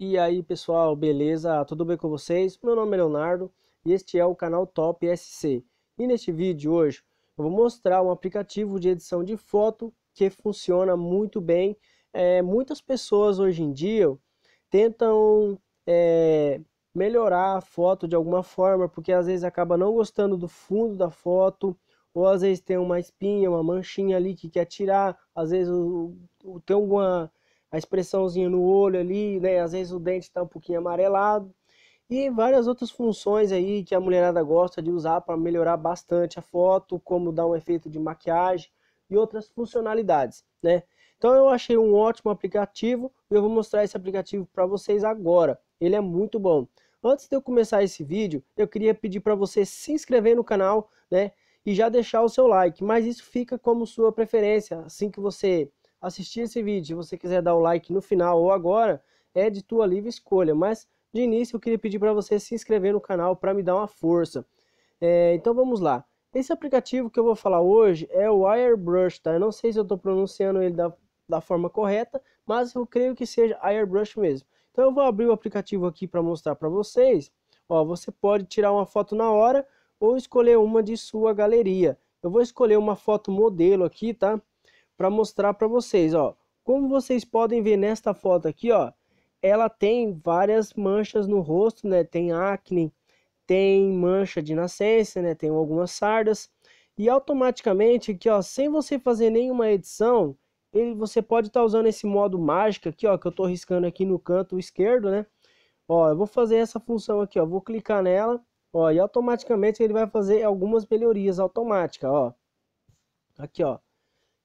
E aí pessoal, beleza? Tudo bem com vocês? Meu nome é Leonardo e este é o canal Top SC. E neste vídeo hoje eu vou mostrar um aplicativo de edição de foto que funciona muito bem. É, muitas pessoas hoje em dia tentam é, melhorar a foto de alguma forma, porque às vezes acaba não gostando do fundo da foto, ou às vezes tem uma espinha, uma manchinha ali que quer tirar, às vezes tem alguma a expressãozinha no olho ali, né? Às vezes o dente está um pouquinho amarelado. E várias outras funções aí que a mulherada gosta de usar para melhorar bastante a foto, como dar um efeito de maquiagem e outras funcionalidades, né? Então eu achei um ótimo aplicativo e eu vou mostrar esse aplicativo para vocês agora. Ele é muito bom. Antes de eu começar esse vídeo, eu queria pedir para você se inscrever no canal, né? E já deixar o seu like, mas isso fica como sua preferência. Assim que você assistir esse vídeo, se você quiser dar o like no final ou agora, é de tua livre escolha. Mas de início eu queria pedir para você se inscrever no canal para me dar uma força. É, então vamos lá. Esse aplicativo que eu vou falar hoje é o Airbrush, tá? Eu não sei se eu estou pronunciando ele da, da forma correta, mas eu creio que seja Airbrush mesmo. Então eu vou abrir o aplicativo aqui para mostrar para vocês. Ó, você pode tirar uma foto na hora ou escolher uma de sua galeria. Eu vou escolher uma foto modelo aqui, tá? para mostrar para vocês, ó. Como vocês podem ver nesta foto aqui, ó, ela tem várias manchas no rosto, né? Tem acne, tem mancha de nascença, né? Tem algumas sardas. E automaticamente aqui, ó, sem você fazer nenhuma edição, ele, você pode estar tá usando esse modo mágico aqui, ó, que eu estou riscando aqui no canto esquerdo, né? Ó, eu vou fazer essa função aqui, ó, vou clicar nela, ó, e automaticamente ele vai fazer algumas melhorias automáticas, ó. Aqui, ó.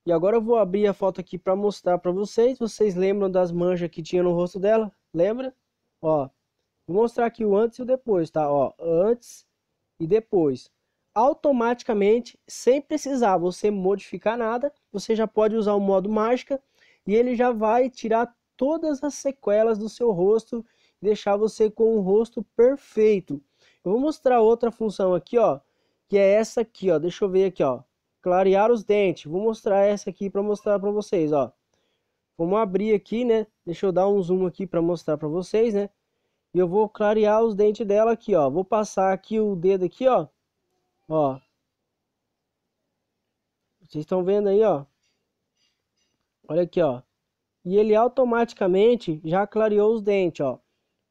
E agora eu vou abrir a foto aqui para mostrar para vocês. Vocês lembram das manchas que tinha no rosto dela? Lembra? Ó, vou mostrar aqui o antes e o depois, tá? Ó, antes e depois. Automaticamente, sem precisar você modificar nada, você já pode usar o modo mágica e ele já vai tirar todas as sequelas do seu rosto e deixar você com um rosto perfeito. Eu vou mostrar outra função aqui, ó, que é essa aqui, ó. Deixa eu ver aqui, ó clarear os dentes. Vou mostrar essa aqui para mostrar para vocês, ó. Vamos abrir aqui, né? Deixa eu dar um zoom aqui para mostrar para vocês, né? E eu vou clarear os dentes dela aqui, ó. Vou passar aqui o dedo aqui, ó. Ó. Vocês estão vendo aí, ó. Olha aqui, ó. E ele automaticamente já clareou os dentes, ó.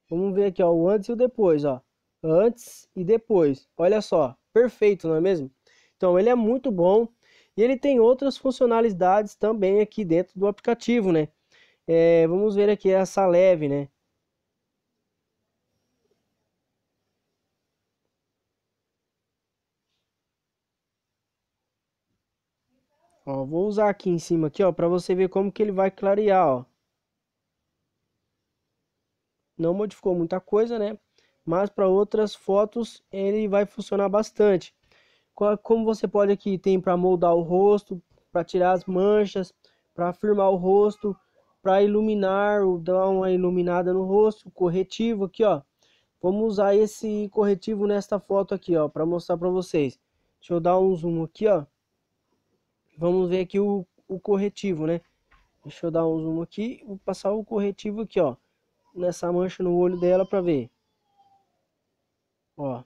Vamos ver aqui, ó, o antes e o depois, ó. Antes e depois. Olha só, perfeito, não é mesmo? Então ele é muito bom e ele tem outras funcionalidades também aqui dentro do aplicativo, né? É, vamos ver aqui essa leve, né? Ó, vou usar aqui em cima aqui, ó, para você ver como que ele vai clarear, ó. Não modificou muita coisa, né? Mas para outras fotos ele vai funcionar bastante como você pode aqui tem para moldar o rosto, para tirar as manchas, para afirmar o rosto, para iluminar ou dar uma iluminada no rosto, corretivo aqui, ó. Vamos usar esse corretivo nesta foto aqui, ó, para mostrar para vocês. Deixa eu dar um zoom aqui, ó. Vamos ver aqui o, o corretivo, né? Deixa eu dar um zoom aqui, vou passar o corretivo aqui, ó, nessa mancha no olho dela para ver. Ó.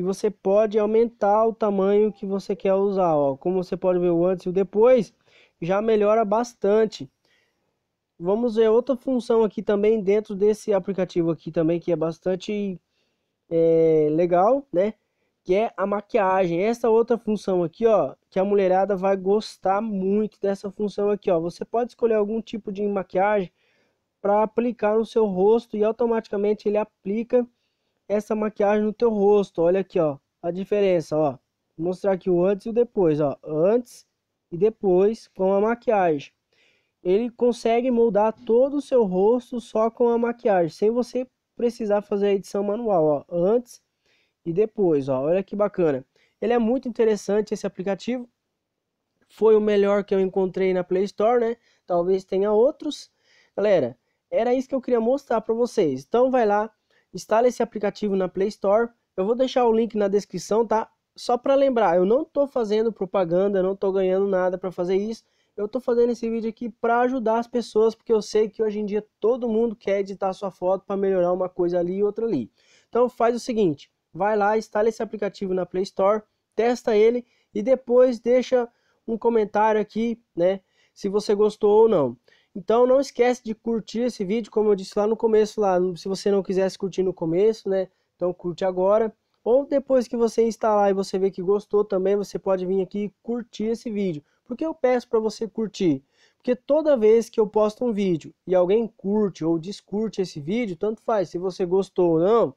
e você pode aumentar o tamanho que você quer usar. Ó. Como você pode ver o antes e o depois, já melhora bastante. Vamos ver outra função aqui também dentro desse aplicativo aqui também, que é bastante é, legal, né? Que é a maquiagem. Essa outra função aqui, ó, que a mulherada vai gostar muito dessa função aqui, ó. Você pode escolher algum tipo de maquiagem para aplicar no seu rosto e automaticamente ele aplica essa maquiagem no teu rosto. Olha aqui, ó, a diferença, ó. Vou mostrar aqui o antes e o depois, ó. Antes e depois com a maquiagem. Ele consegue moldar todo o seu rosto só com a maquiagem, sem você precisar fazer a edição manual, ó. Antes e depois, ó. Olha que bacana. Ele é muito interessante esse aplicativo. Foi o melhor que eu encontrei na Play Store, né? Talvez tenha outros. Galera, era isso que eu queria mostrar para vocês. Então vai lá, Instale esse aplicativo na Play Store. Eu vou deixar o link na descrição, tá? Só para lembrar, eu não estou fazendo propaganda, não estou ganhando nada para fazer isso. Eu estou fazendo esse vídeo aqui para ajudar as pessoas, porque eu sei que hoje em dia todo mundo quer editar sua foto para melhorar uma coisa ali e outra ali. Então faz o seguinte, vai lá, instala esse aplicativo na Play Store, testa ele e depois deixa um comentário aqui, né? Se você gostou ou não. Então não esquece de curtir esse vídeo, como eu disse lá no começo, lá, se você não quisesse curtir no começo, né? Então curte agora. Ou depois que você instalar e você ver que gostou também, você pode vir aqui e curtir esse vídeo. Por que eu peço para você curtir? Porque toda vez que eu posto um vídeo e alguém curte ou descurte esse vídeo, tanto faz se você gostou ou não,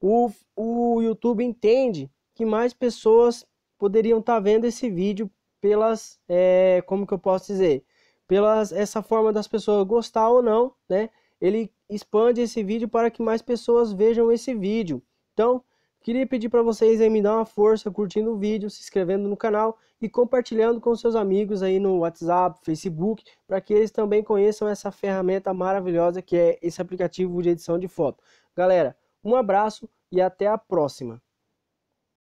o, o YouTube entende que mais pessoas poderiam estar tá vendo esse vídeo pelas, é, como que eu posso dizer, pela essa forma das pessoas gostar ou não, né? Ele expande esse vídeo para que mais pessoas vejam esse vídeo. Então, queria pedir para vocês aí me dar uma força curtindo o vídeo, se inscrevendo no canal e compartilhando com seus amigos aí no WhatsApp, Facebook, para que eles também conheçam essa ferramenta maravilhosa que é esse aplicativo de edição de foto. Galera, um abraço e até a próxima.